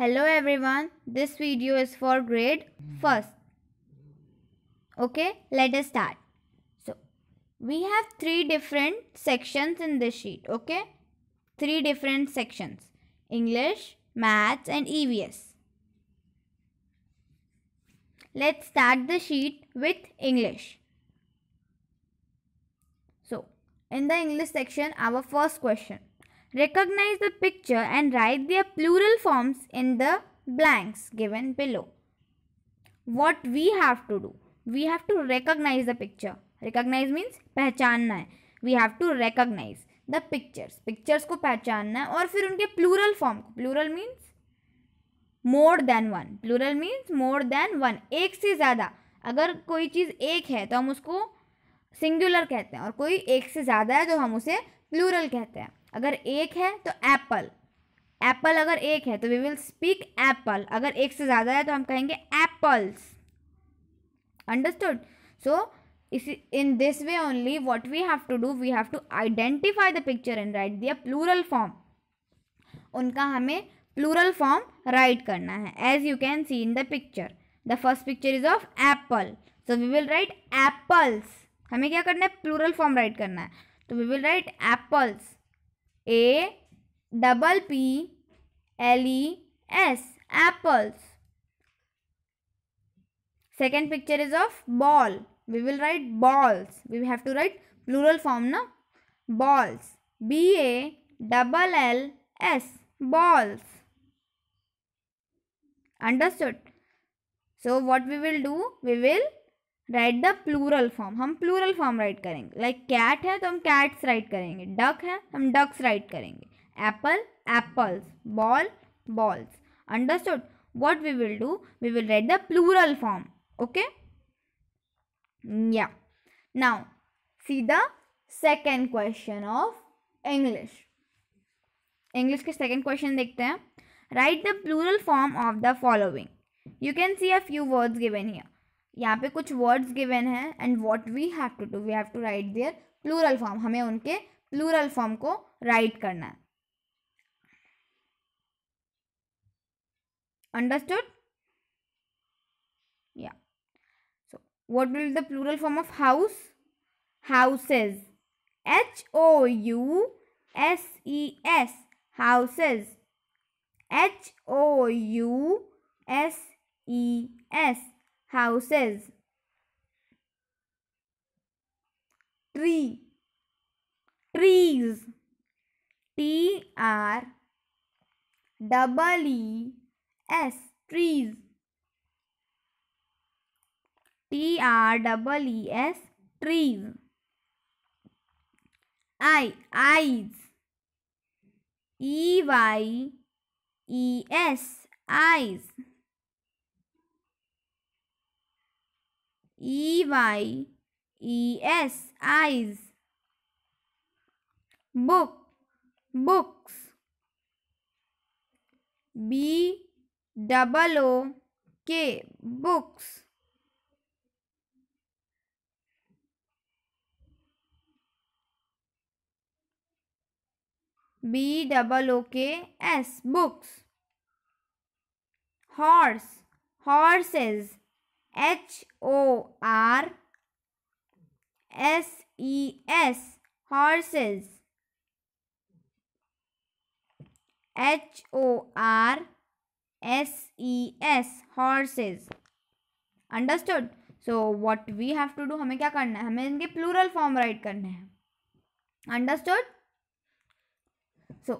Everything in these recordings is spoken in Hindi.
Hello everyone, this video is for grade 1st. Okay, let us start. So, we have three different sections in this sheet, okay? Three different sections, English, Maths and EVS. Let's start the sheet with English. So, in the English section, our first question. Recognize the picture and write their plural forms in the blanks given below. What we have to do? We have to recognize the picture. Recognize means pehchanna hai We have to recognize the pictures. Pictures ko pehchanna hai aur fir unke plural form plural means more than one. Plural means more than one. ek se zyada agar koi cheez ek hai to hum usko singular kehte hain aur koi ek se zyada hai to hum use plural kehte hain अगर एक है तो एप्पल एप्पल अगर एक है तो वी विल स्पीक एप्पल अगर एक से ज़्यादा है तो हम कहेंगे एप्पल्स अंडरस्टूड सो इस in this way only what we have to do we have to identify the picture and write दिया प्लूरल फॉर्म उनका हमें प्लूरल फॉर्म राइट करना है as you can see in the picture the first picture is of apple so we will write apples हमें क्या करना है प्लूरल फॉर्म राइट करना है तो we will write apples A double P L E S apples. Second picture is of ball. We will write balls. We have to write plural form na balls. B A double L S balls. Understood? So what we will do? We will write the plural form हम प्लूरल फॉर्म राइट करेंगे लाइक like कैट है तो हम कैट्स राइट करेंगे डक है तो हम डक्स राइट करेंगे apple apples ball balls understood what we will do we will write the plural form okay yeah now see the second question of English English के सेकेंड क्वेश्चन देखते हैं write the plural form of the following you can see a few words given here यहाँ पे कुछ वर्ड्स गिवन है and what we have to do we have to write their plural form हमें उनके प्लूरल फॉर्म को राइट करना है understood yeah so what will the plural form of house houses H O U S E S houses H O U S E S houses tree trees T R double E S trees T R double E S trees I eyes E Y E S eyes E Y E S eyes book books B double O K books B double O K S books horse horses H O R S E S horses H O R S E S horses understood so what we have to do हमें क्या करना है हमें इनके प्लूरल फॉर्म राइट करने हैं अंडरस्टूड सो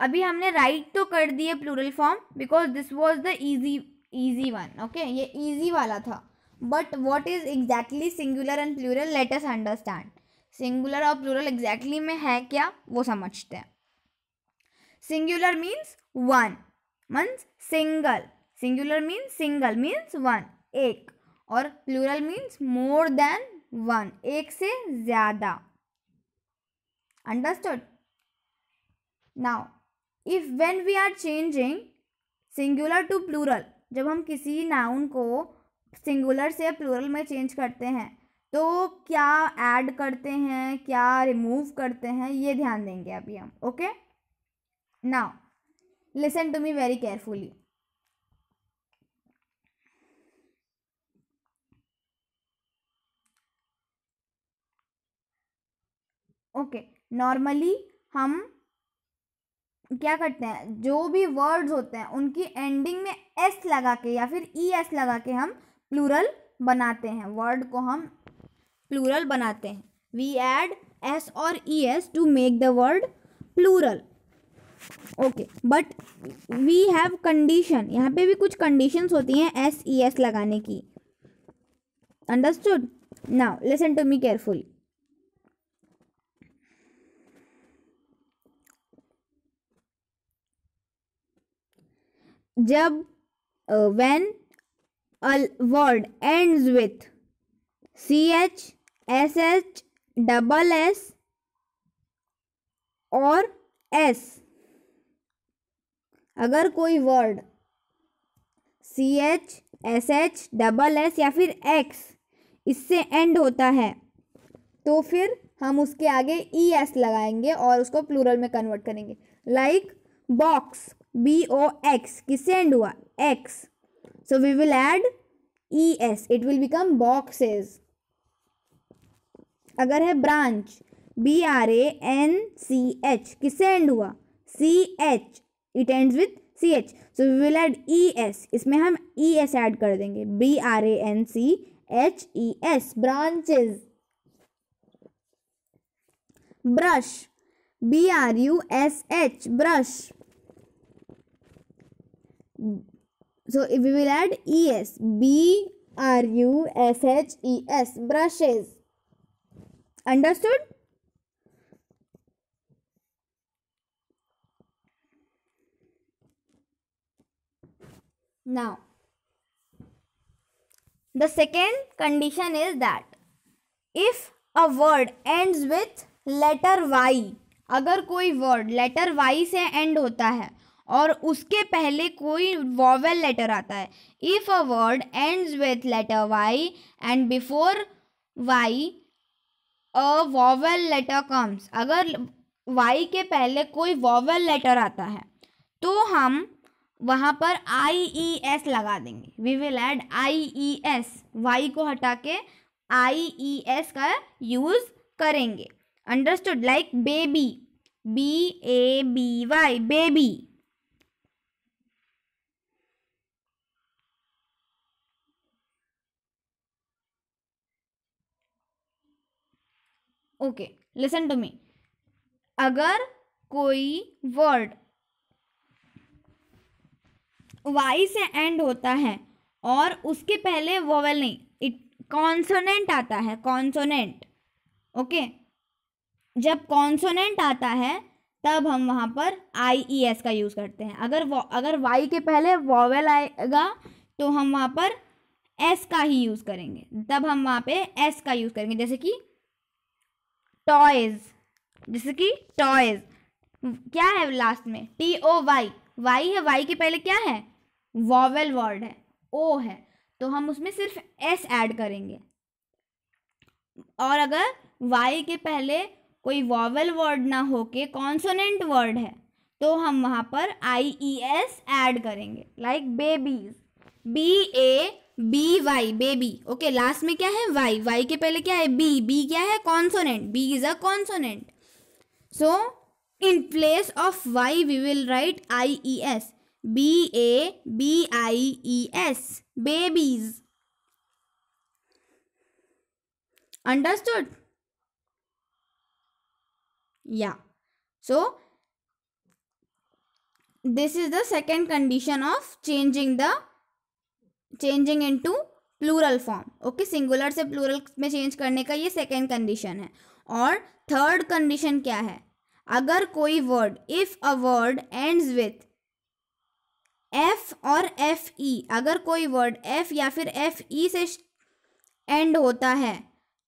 अभी हमने राइट तो कर दिए plural form because this was the easy easy one okay ये ईजी वाला था but what is exactly singular and plural let's understand singular और प्लूरल एग्जैक्टली में है क्या वो समझते हैं singular means one means single singular means single means one एक और plural means more than one एक से ज़्यादा understood now if when we are changing singular to plural जब हम किसी नाउन को सिंगुलर से प्लूरल में चेंज करते हैं तो क्या ऐड करते हैं क्या रिमूव करते हैं ये ध्यान देंगे अभी हम okay now listen to me very carefully okay normally हम क्या करते हैं जो भी वर्ड्स होते हैं उनकी एंडिंग में एस लगा के या फिर ई एस लगा के हम प्लूरल बनाते हैं वर्ड को हम प्लूरल बनाते हैं वी एड एस और E S to make the word plural okay but we have condition यहाँ पे भी कुछ कंडीशंस होती हैं एस ई एस लगाने की understood now listen to me carefully जब when word ends with C H S H double S और एस अगर कोई word C H S H double S या फिर एक्स इससे एंड होता है तो फिर हम उसके आगे ई e एस लगाएंगे और उसको प्लूरल में कन्वर्ट करेंगे like box B O X किससे एंड हुआ X so we will add E S it will become boxes अगर है branch B R A N C H किससे एंड हुआ C H it end with C H so we will add E S इसमें हम ई एस एड कर देंगे B R A N C H E S branches brush B R U S H brush so we will add es b r u s h e s brushes understood now the second condition is that if a word ends with letter y अगर कोई वर्ड लेटर वाई से एंड होता है और उसके पहले कोई वॉवेल लेटर आता है if a word ends with letter Y and before Y a vowel letter comes अगर वाई के पहले कोई वॉवेल लेटर आता है तो हम वहाँ पर आई ई एस लगा देंगे we will add I E S Y को हटा के आई ई एस का यूज़ करेंगे understood like baby B A B Y baby okay listen to me अगर कोई वर्ड वाई से एंड होता है और उसके पहले वोवेल नहीं इट कॉन्सोनेंट आता है कॉन्सोनेंट ओके जब कॉन्सोनेंट आता है तब हम वहाँ पर आई ई एस का यूज़ करते हैं अगर वो, अगर वाई के पहले वोवेल आएगा तो हम वहाँ पर एस का ही यूज़ करेंगे तब हम वहाँ पे एस का यूज़ करेंगे जैसे कि टॉयज जैसे कि टॉयज क्या है लास्ट में टी ओ वाई वाई है वाई के पहले क्या है वॉवेल वर्ड है ओ है तो हम उसमें सिर्फ एस ऐड करेंगे और अगर वाई के पहले कोई वॉवेल वर्ड ना हो के कॉन्सोनेंट वर्ड है तो हम वहाँ पर आई ई एस ऐड करेंगे like babies B A B Y baby okay last में क्या है वाई वाई के पहले क्या है बी बी क्या है consonant B is a consonant so in place of Y we will write I E S B A B I E S babies understood yeah so this is the second condition of changing the changing in to plural form okay singular से प्लूरल में चेंज करने का ये सेकेंड कंडीशन है और थर्ड कंडीशन क्या है अगर कोई word if a word ends with F और एफ ई अगर कोई वर्ड एफ या फिर एफ ई से एंड होता है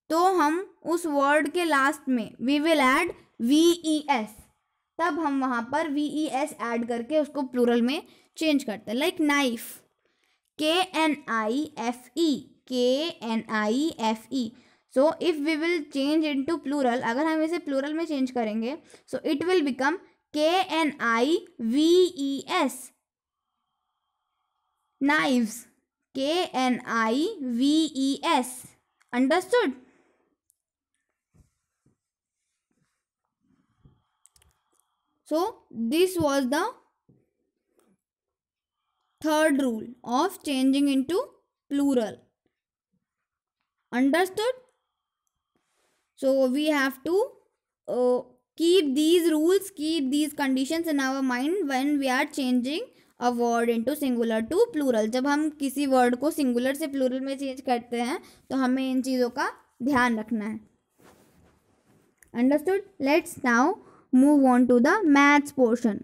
तो हम उस वर्ड के लास्ट में we will add V E S तब हम वहाँ पर वी ई एस एड करके उसको प्लूरल में चेंज करते हैं like knife K N I F E K N I F E so if we will change in to plural अगर हम इसे प्लूरल में चेंज करेंगे so it will become K N I V E S knives K N I V E S understood so this was the third rule of changing into plural understood so we have to uh, keep these rules keep these conditions in our mind when we are changing a word into singular to plural जब हम किसी वर्ड को सिंगुलर से प्लूरल में चेंज करते हैं तो हमें इन चीज़ों का ध्यान रखना है understood let's now move on to the maths portion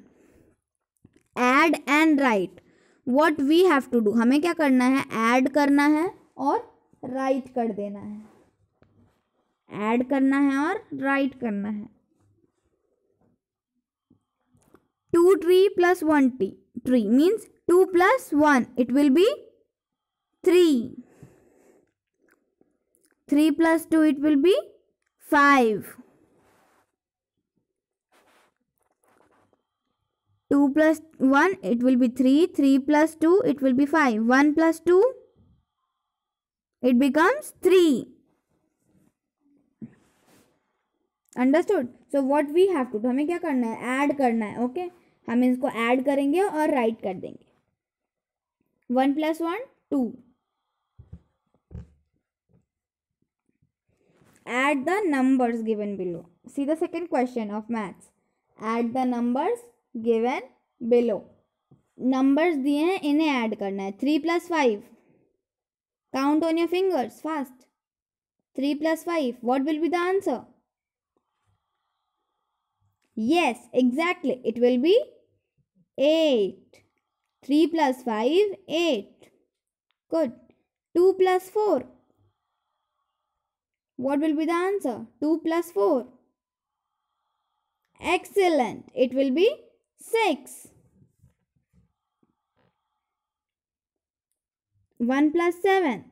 add and write what we have to do हमें क्या करना है ऐड करना है और राइट कर देना है ऐड करना है और राइट करना है two three plus one T three means two plus one it will be three three plus two it will be five 2 plus 1, it will be 3. 3 plus 2, it will be 5. 1 plus 2, it becomes 3. Understood so what we have to do हमें क्या करना है ऐड करना है ओके okay? हम इसको ऐड करेंगे और राइट कर देंगे one plus one two add the numbers given below. See the second question of maths. Add the numbers given below numbers दिए हैं इन्हें ऐड करना है three plus five count on your fingers fast three plus five what will be the answer yes exactly it will be eight three plus five eight good two plus four what will be the answer two plus four excellent it will be six. One plus seven.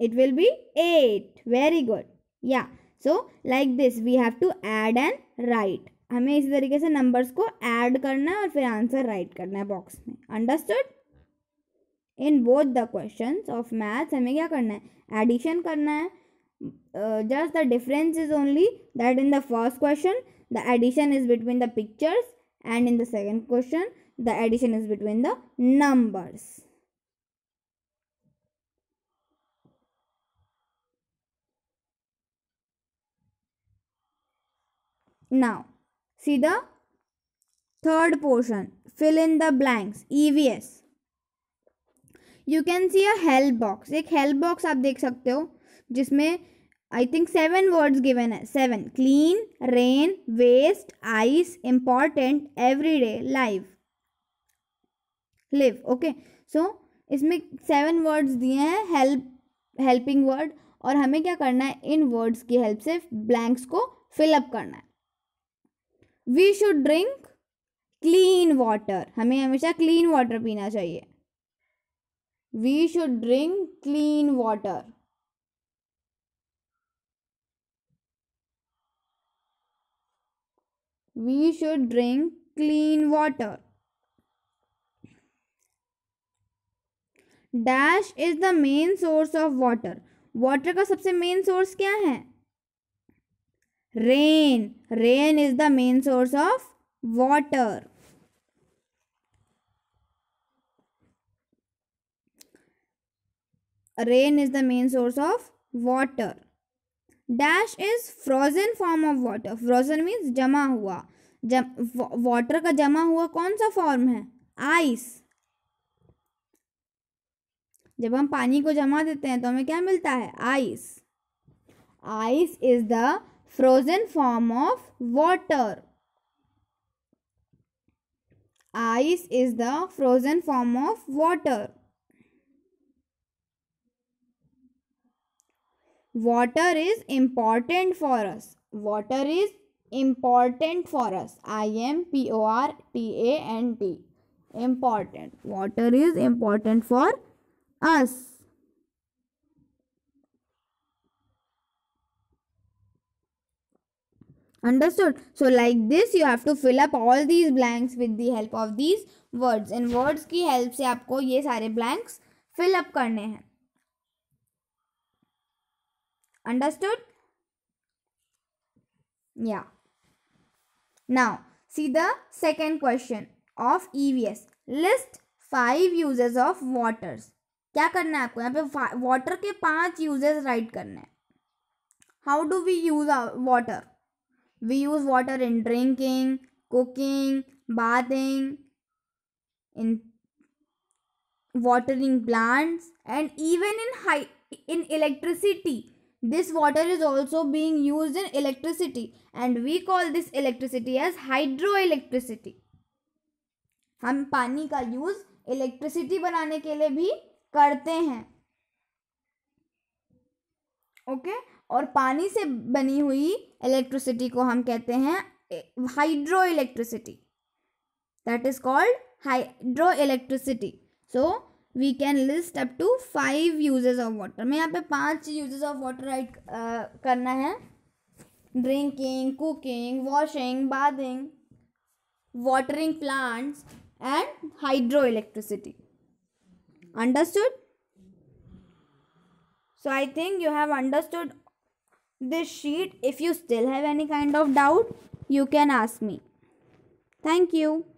It will be eight. Very good. Yeah. So like this we have to add and write. हमें इसी तरीके से नंबर्स को ऐड करना है और फिर आंसर राइट करना है बॉक्स में understood in both the question of maths हमें क्या करना है एडिशन करना है just the difference is only that in the first question the addition is between the pictures and in the second question the addition is between the numbers now see the third portion fill in the blanks evs you can see a help box ek help box aap dekh sakte ho jisme I think seven words given है seven clean rain waste ice important every day live live okay so इसमें सेवन वर्ड्स दिए हैं हेल्प हेल्पिंग वर्ड और हमें क्या करना है इन वर्ड्स की हेल्प से ब्लैंक्स को फिलअप करना है we should drink clean water हमें हमेशा क्लीन वाटर पीना चाहिए we should drink clean water we should drink clean water dash is the main source of water water का सबसे मेन सोर्स क्या है rain rain is the main source of water rain is the main source of water dash is frozen form of water frozen means जमा हुआ जम वाटर का जमा हुआ कौन सा फॉर्म है आइस जब हम पानी को जमा देते हैं तो हमें क्या मिलता है ice ice is the frozen form of water ice is the frozen form of water water is important for us water is important for us I M P O R T A N T important water is important for us understood so like this you have to fill up all these blanks with the help of these words इन words की help से आपको ये सारे blanks fill up करने हैं Understood? Yeah. Now, see the second question of EVS. List five uses of waters. क्या करना है आपको यहाँ पे वाटर के पांच यूजेस राइट करने हैं how do we use water we use water in drinking cooking bathing in watering plants and even in high in electricity this water is also being use in electricity and we call this electricity as hydro electricity हम पानी का यूज इलेक्ट्रिसिटी बनाने के लिए भी करते हैं ओके okay? और पानी से बनी हुई इलेक्ट्रिसिटी को हम कहते हैं hydro electricity that is called hydro electricity so we can list up to five usages of water मैं यहाँ पे पांच of water water write uh, करना है Drinking, cooking, washing, bathing, watering plants and hydroelectricity understood so i think you have understood this sheet if you still have any kind of doubt you can ask me thank you